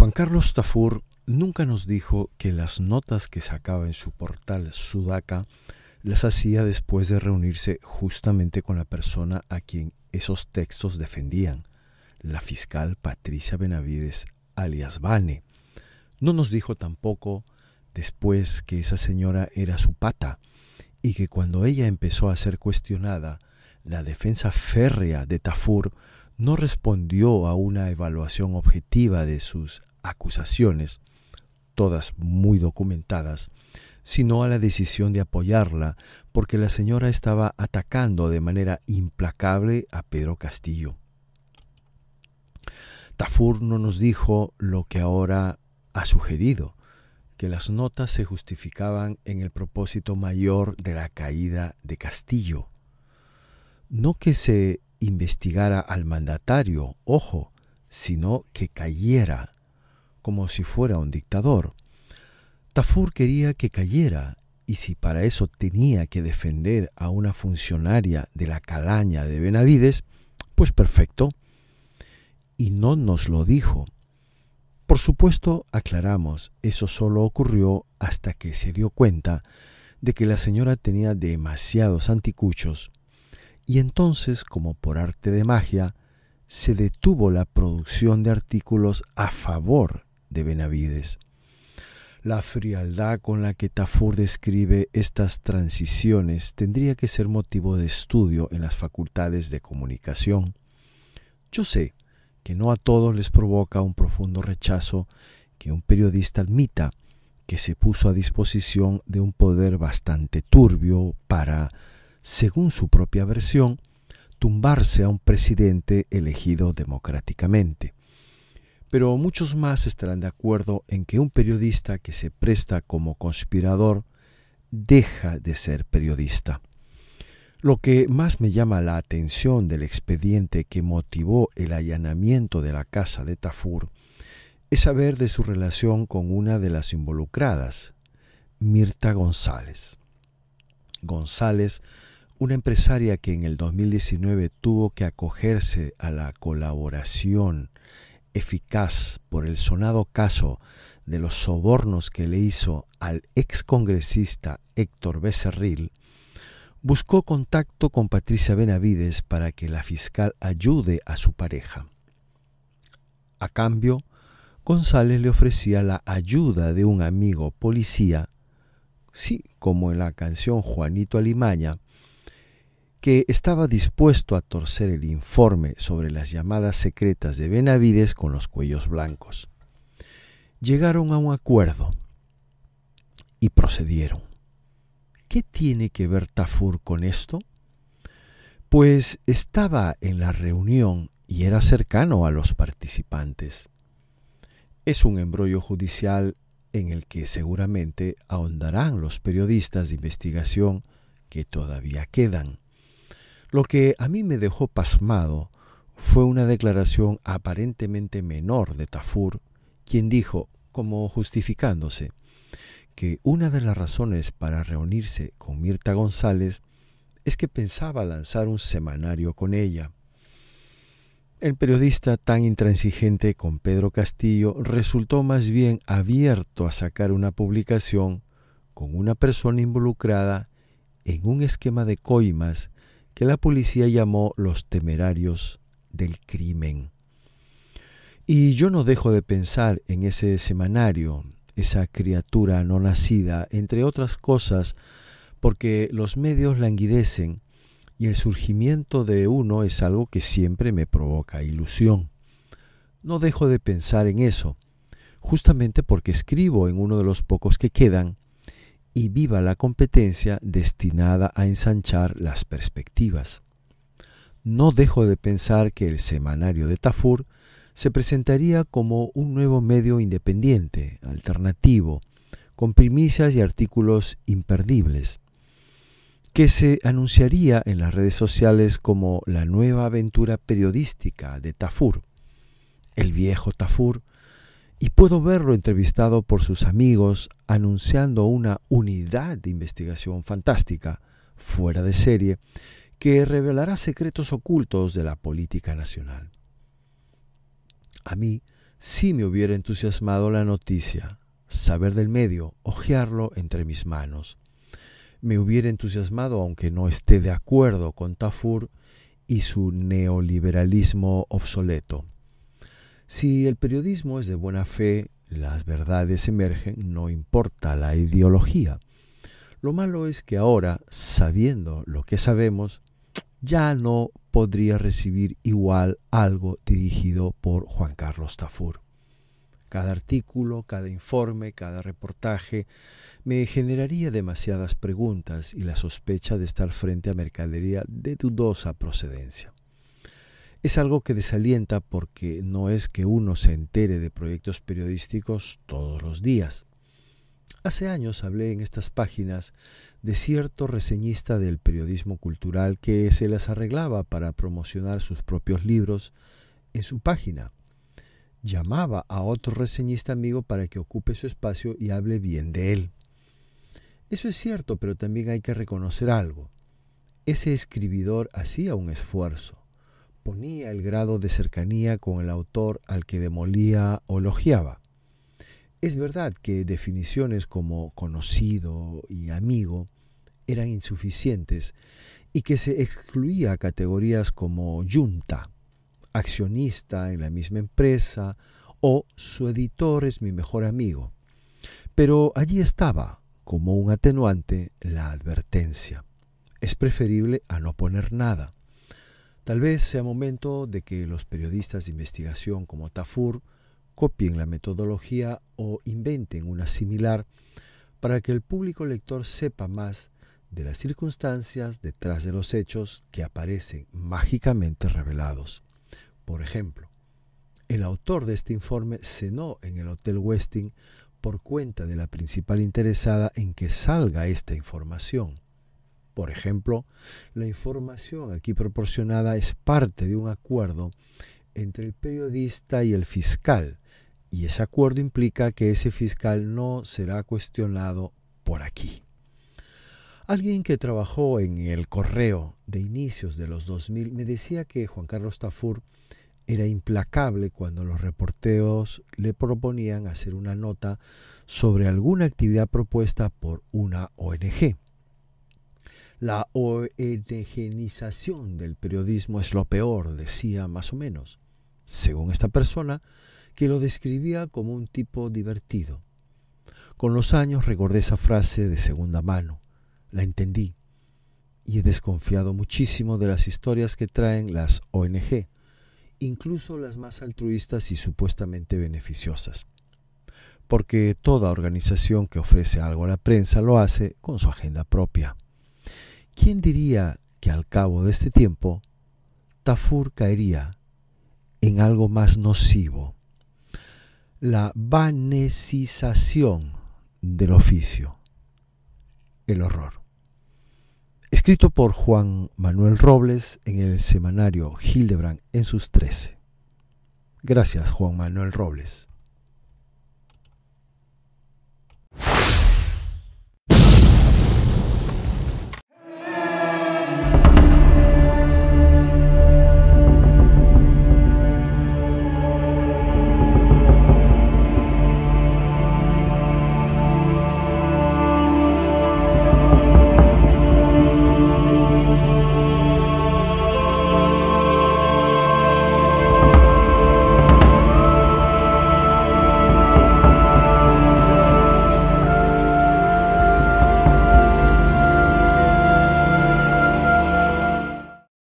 Juan Carlos Tafur nunca nos dijo que las notas que sacaba en su portal Sudaca las hacía después de reunirse justamente con la persona a quien esos textos defendían, la fiscal Patricia Benavides alias Vane. No nos dijo tampoco después que esa señora era su pata y que cuando ella empezó a ser cuestionada, la defensa férrea de Tafur no respondió a una evaluación objetiva de sus acusaciones, todas muy documentadas, sino a la decisión de apoyarla porque la señora estaba atacando de manera implacable a Pedro Castillo. Tafur no nos dijo lo que ahora ha sugerido, que las notas se justificaban en el propósito mayor de la caída de Castillo. No que se investigara al mandatario, ojo, sino que cayera como si fuera un dictador. Tafur quería que cayera, y si para eso tenía que defender a una funcionaria de la calaña de Benavides, pues perfecto. Y no nos lo dijo. Por supuesto, aclaramos, eso solo ocurrió hasta que se dio cuenta de que la señora tenía demasiados anticuchos, y entonces, como por arte de magia, se detuvo la producción de artículos a favor de Benavides. La frialdad con la que Tafur describe estas transiciones tendría que ser motivo de estudio en las facultades de comunicación. Yo sé que no a todos les provoca un profundo rechazo que un periodista admita que se puso a disposición de un poder bastante turbio para, según su propia versión, tumbarse a un presidente elegido democráticamente pero muchos más estarán de acuerdo en que un periodista que se presta como conspirador deja de ser periodista. Lo que más me llama la atención del expediente que motivó el allanamiento de la casa de Tafur es saber de su relación con una de las involucradas, Mirta González. González, una empresaria que en el 2019 tuvo que acogerse a la colaboración eficaz por el sonado caso de los sobornos que le hizo al excongresista Héctor Becerril, buscó contacto con Patricia Benavides para que la fiscal ayude a su pareja. A cambio, González le ofrecía la ayuda de un amigo policía, sí, como en la canción Juanito Alimaña, que estaba dispuesto a torcer el informe sobre las llamadas secretas de Benavides con los cuellos blancos. Llegaron a un acuerdo y procedieron. ¿Qué tiene que ver Tafur con esto? Pues estaba en la reunión y era cercano a los participantes. Es un embrollo judicial en el que seguramente ahondarán los periodistas de investigación que todavía quedan. Lo que a mí me dejó pasmado fue una declaración aparentemente menor de Tafur, quien dijo, como justificándose, que una de las razones para reunirse con Mirta González es que pensaba lanzar un semanario con ella. El periodista tan intransigente con Pedro Castillo resultó más bien abierto a sacar una publicación con una persona involucrada en un esquema de coimas que la policía llamó los temerarios del crimen. Y yo no dejo de pensar en ese semanario, esa criatura no nacida, entre otras cosas, porque los medios languidecen y el surgimiento de uno es algo que siempre me provoca ilusión. No dejo de pensar en eso, justamente porque escribo en uno de los pocos que quedan y viva la competencia destinada a ensanchar las perspectivas. No dejo de pensar que el semanario de Tafur se presentaría como un nuevo medio independiente, alternativo, con primicias y artículos imperdibles, que se anunciaría en las redes sociales como la nueva aventura periodística de Tafur. El viejo Tafur y puedo verlo entrevistado por sus amigos anunciando una unidad de investigación fantástica, fuera de serie, que revelará secretos ocultos de la política nacional. A mí sí me hubiera entusiasmado la noticia, saber del medio, hojearlo entre mis manos. Me hubiera entusiasmado aunque no esté de acuerdo con Tafur y su neoliberalismo obsoleto. Si el periodismo es de buena fe, las verdades emergen, no importa la ideología. Lo malo es que ahora, sabiendo lo que sabemos, ya no podría recibir igual algo dirigido por Juan Carlos Tafur. Cada artículo, cada informe, cada reportaje me generaría demasiadas preguntas y la sospecha de estar frente a mercadería de dudosa procedencia. Es algo que desalienta porque no es que uno se entere de proyectos periodísticos todos los días. Hace años hablé en estas páginas de cierto reseñista del periodismo cultural que se las arreglaba para promocionar sus propios libros en su página. Llamaba a otro reseñista amigo para que ocupe su espacio y hable bien de él. Eso es cierto, pero también hay que reconocer algo. Ese escribidor hacía un esfuerzo unía el grado de cercanía con el autor al que demolía o elogiaba. Es verdad que definiciones como conocido y amigo eran insuficientes y que se excluía categorías como yunta, accionista en la misma empresa o su editor es mi mejor amigo. Pero allí estaba, como un atenuante, la advertencia. Es preferible a no poner nada. Tal vez sea momento de que los periodistas de investigación como Tafur copien la metodología o inventen una similar para que el público lector sepa más de las circunstancias detrás de los hechos que aparecen mágicamente revelados. Por ejemplo, el autor de este informe cenó en el Hotel Westing por cuenta de la principal interesada en que salga esta información. Por ejemplo, la información aquí proporcionada es parte de un acuerdo entre el periodista y el fiscal, y ese acuerdo implica que ese fiscal no será cuestionado por aquí. Alguien que trabajó en el correo de inicios de los 2000 me decía que Juan Carlos Tafur era implacable cuando los reporteos le proponían hacer una nota sobre alguna actividad propuesta por una ONG. La ongización del periodismo es lo peor, decía más o menos, según esta persona, que lo describía como un tipo divertido. Con los años recordé esa frase de segunda mano, la entendí, y he desconfiado muchísimo de las historias que traen las ONG, incluso las más altruistas y supuestamente beneficiosas. Porque toda organización que ofrece algo a la prensa lo hace con su agenda propia. ¿Quién diría que al cabo de este tiempo Tafur caería en algo más nocivo? La vanecización del oficio, el horror. Escrito por Juan Manuel Robles en el semanario Hildebrand en sus 13. Gracias, Juan Manuel Robles.